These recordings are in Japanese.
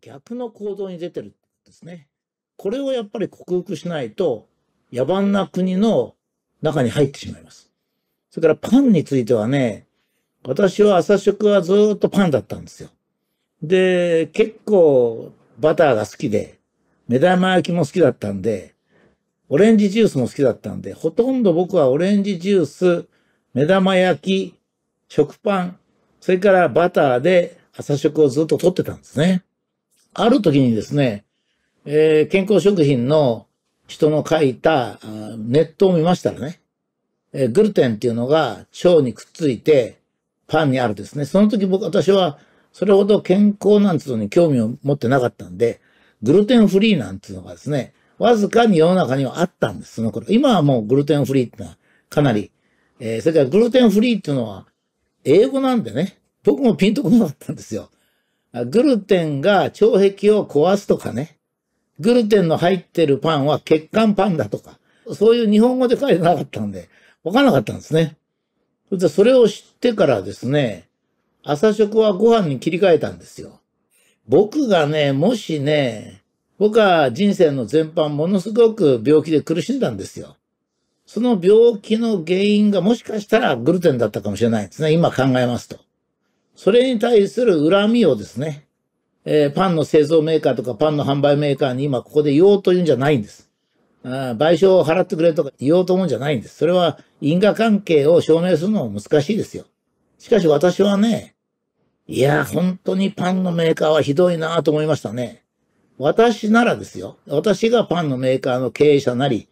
逆の行動に出てるってことですね。これをやっぱり克服しないと、野蛮な国の中に入ってしまいます。それからパンについてはね、私は朝食はずっとパンだったんですよ。で、結構バターが好きで、目玉焼きも好きだったんで、オレンジジュースも好きだったんで、ほとんど僕はオレンジジュース、目玉焼き、食パン、それからバターで朝食をずっととってたんですね。ある時にですね、えー、健康食品の人の書いたネットを見ましたらね、えー、グルテンっていうのが腸にくっついてパンにあるですね。その時僕、私はそれほど健康なんつうのに興味を持ってなかったんで、グルテンフリーなんていうのがですね、わずかに世の中にはあったんです、その頃。今はもうグルテンフリーってのはかなり、えー、それからグルテンフリーっていうのは英語なんでね、僕もピンとこなかったんですよ。グルテンが腸壁を壊すとかね、グルテンの入ってるパンは血管パンだとか、そういう日本語で書いてなかったんで、わからなかったんですね。それそれを知ってからですね、朝食はご飯に切り替えたんですよ。僕がね、もしね、僕は人生の全般ものすごく病気で苦しんだんですよ。その病気の原因がもしかしたらグルテンだったかもしれないんですね。今考えますと。それに対する恨みをですね、えー、パンの製造メーカーとかパンの販売メーカーに今ここで言おうというんじゃないんです。あ賠償を払ってくれとか言おうと思うんじゃないんです。それは因果関係を証明するのは難しいですよ。しかし私はね、いや、本当にパンのメーカーはひどいなと思いましたね。私ならですよ。私がパンのメーカーの経営者なり、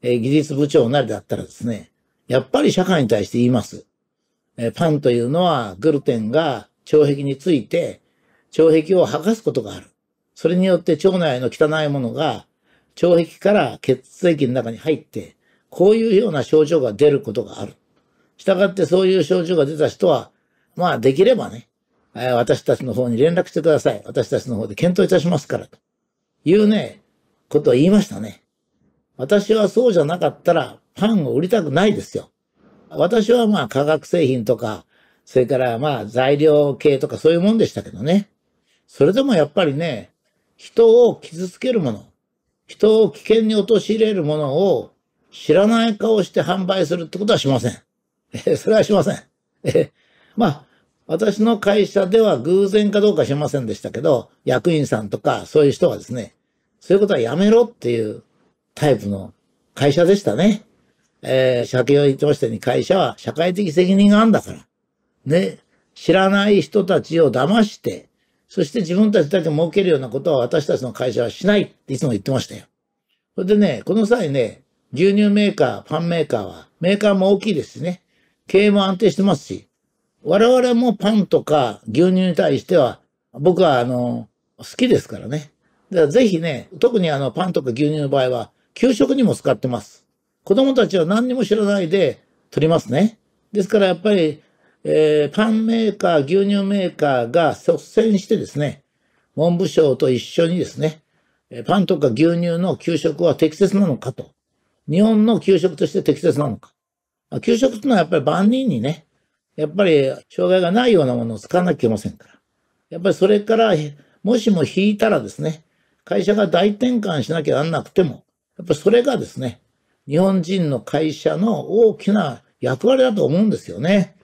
えー、技術部長なりだったらですね、やっぱり社会に対して言います。えパンというのはグルテンが腸壁について、腸壁を剥がすことがある。それによって腸内の汚いものが腸壁から血液の中に入って、こういうような症状が出ることがある。したがってそういう症状が出た人は、まあできればね、え私たちの方に連絡してください。私たちの方で検討いたしますから。というね、ことを言いましたね。私はそうじゃなかったらパンを売りたくないですよ。私はまあ化学製品とか、それからまあ材料系とかそういうもんでしたけどね。それでもやっぱりね、人を傷つけるもの、人を危険に陥れるものを知らない顔して販売するってことはしません。それはしません。えまあ、私の会社では偶然かどうか知りませんでしたけど、役員さんとかそういう人はですね、そういうことはやめろっていうタイプの会社でしたね。えー、先をましてに会社は社会的責任があるんだから。ね。知らない人たちを騙して、そして自分たちだけ儲けるようなことは私たちの会社はしないっていつも言ってましたよ。それでね、この際ね、牛乳メーカー、パンメーカーは、メーカーも大きいですしね、経営も安定してますし、我々もパンとか牛乳に対しては、僕はあの、好きですからね。だからぜひね、特にあの、パンとか牛乳の場合は、給食にも使ってます。子供たちは何にも知らないで取りますね。ですからやっぱり、えー、パンメーカー、牛乳メーカーが率先してですね、文部省と一緒にですね、パンとか牛乳の給食は適切なのかと。日本の給食として適切なのか。給食というのはやっぱり万人にね、やっぱり障害がないようなものを使わなきゃいけませんから。やっぱりそれから、もしも引いたらですね、会社が大転換しなきゃなんなくても、やっぱりそれがですね、日本人の会社の大きな役割だと思うんですよね。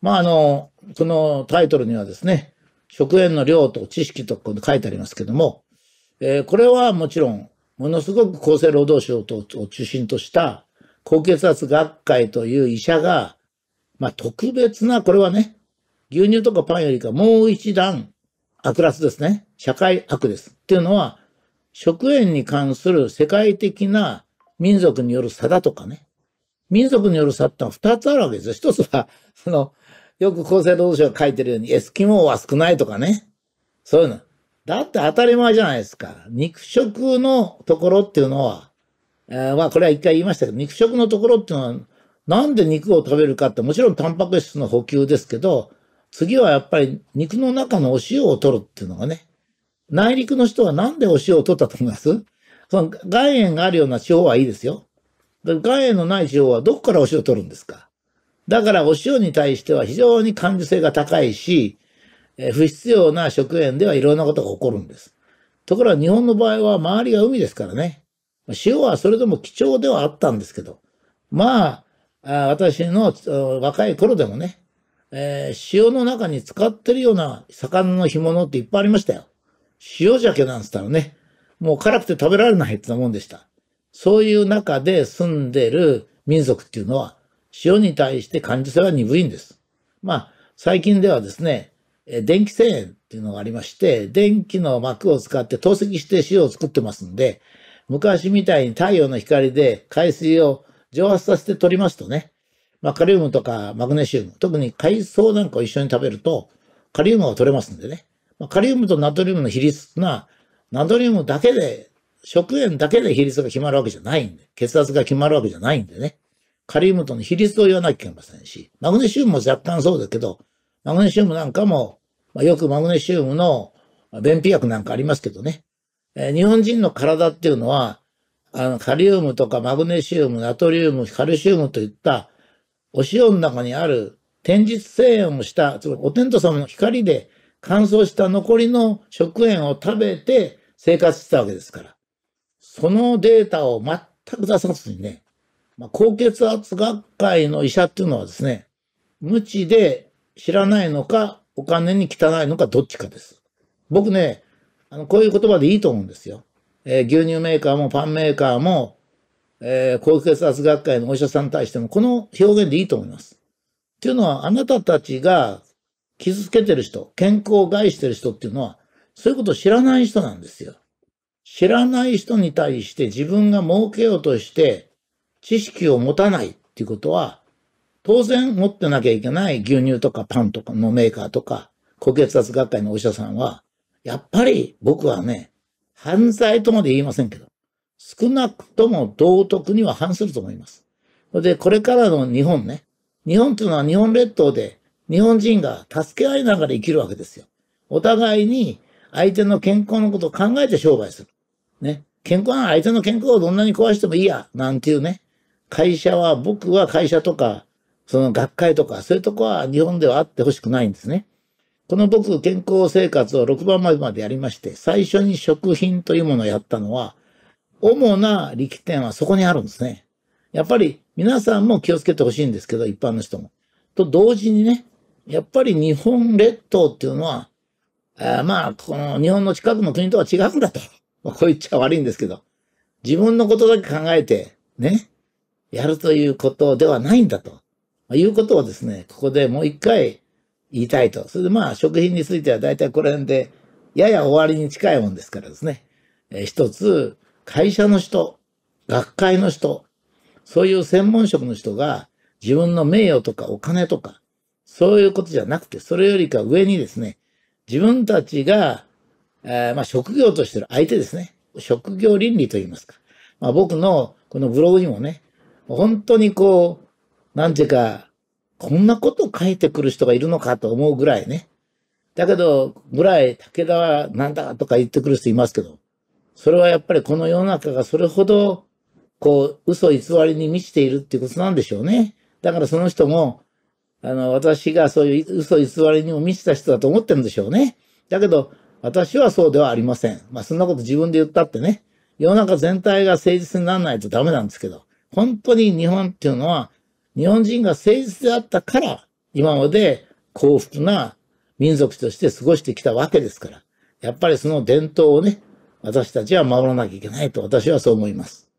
まあ、あの、このタイトルにはですね、食塩の量と知識と書いてありますけども、えー、これはもちろん、ものすごく厚生労働省を中心とした高血圧学会という医者が、まあ、特別な、これはね、牛乳とかパンよりかもう一段悪辣ですね。社会悪です。っていうのは、食塩に関する世界的な民族による差だとかね。民族による差ってのは二つあるわけですよ。一つは、その、よく厚生労働省が書いてるように、エスキモーは少ないとかね。そういうの。だって当たり前じゃないですか。肉食のところっていうのは、えー、まあこれは一回言いましたけど、肉食のところっていうのは、なんで肉を食べるかって、もちろんタンパク質の補給ですけど、次はやっぱり肉の中のお塩を取るっていうのがね、内陸の人はなんでお塩を取ったと思いますその岩塩があるような地方はいいですよ。岩塩のない地方はどこからお塩を取るんですかだからお塩に対しては非常に感受性が高いし、えー、不必要な食塩ではいろんなことが起こるんです。ところが日本の場合は周りが海ですからね。塩はそれでも貴重ではあったんですけど、まあ、あ私の若い頃でもね、えー、塩の中に使ってるような魚の干物っていっぱいありましたよ。塩鮭なんつったらね、もう辛くて食べられないってなもんでした。そういう中で住んでる民族っていうのは、塩に対して感受性は鈍いんです。まあ、最近ではですね、電気製塩っていうのがありまして、電気の膜を使って透析して塩を作ってますんで、昔みたいに太陽の光で海水を蒸発させて取りますとね、まあ、カリウムとかマグネシウム、特に海藻なんかを一緒に食べると、カリウムが取れますんでね、まあ、カリウムとナトリウムの比率がナトリウムだけで、食塩だけで比率が決まるわけじゃないんで、血圧が決まるわけじゃないんでね。カリウムとの比率を言わなきゃいけませんし、マグネシウムも若干そうだけど、マグネシウムなんかも、まあ、よくマグネシウムの便秘薬なんかありますけどね。えー、日本人の体っていうのは、あの、カリウムとかマグネシウム、ナトリウム、カルシウムといった、お塩の中にある天日生塩をした、つまりお天道様の光で乾燥した残りの食塩を食べて、生活してたわけですから。そのデータを全く出さずにね、まあ、高血圧学会の医者っていうのはですね、無知で知らないのか、お金に汚いのか、どっちかです。僕ね、あの、こういう言葉でいいと思うんですよ。えー、牛乳メーカーもパンメーカーも、えー、高血圧学会のお医者さんに対しても、この表現でいいと思います。っていうのは、あなたたちが傷つけてる人、健康を害してる人っていうのは、そういうことを知らない人なんですよ。知らない人に対して自分が儲けようとして知識を持たないっていうことは、当然持ってなきゃいけない牛乳とかパンとかのメーカーとか、高血圧学会のお医者さんは、やっぱり僕はね、犯罪とまで言いませんけど、少なくとも道徳には反すると思います。で、これからの日本ね、日本というのは日本列島で日本人が助け合いながら生きるわけですよ。お互いに相手の健康のことを考えて商売する。ね。健康な相手の健康をどんなに壊してもいいや、なんていうね。会社は、僕は会社とか、その学会とか、そういうとこは日本ではあってほしくないんですね。この僕、健康生活を6番までまでやりまして、最初に食品というものをやったのは、主な力点はそこにあるんですね。やっぱり皆さんも気をつけてほしいんですけど、一般の人も。と同時にね、やっぱり日本列島っていうのは、あまあ、この日本の近くの国とは違うんだと。まあ、こう言っちゃ悪いんですけど、自分のことだけ考えて、ね、やるということではないんだと、まあ、いうことをですね、ここでもう一回言いたいと。それでまあ、食品については大体この辺で、やや終わりに近いもんですからですね。えー、一つ、会社の人、学会の人、そういう専門職の人が自分の名誉とかお金とか、そういうことじゃなくて、それよりか上にですね、自分たちが、えー、まあ、職業としてる相手ですね。職業倫理と言いますか。まあ、僕のこのブログにもね、本当にこう、なんていうか、こんなこと書いてくる人がいるのかと思うぐらいね。だけど、ぐらい武田はなんだとか言ってくる人いますけど、それはやっぱりこの世の中がそれほど、こう、嘘偽りに満ちているっていうことなんでしょうね。だからその人も、あの、私がそういう嘘偽りにも満ちた人だと思ってるんでしょうね。だけど、私はそうではありません。まあ、そんなこと自分で言ったってね、世の中全体が誠実にならないとダメなんですけど、本当に日本っていうのは、日本人が誠実であったから、今まで幸福な民族として過ごしてきたわけですから、やっぱりその伝統をね、私たちは守らなきゃいけないと私はそう思います。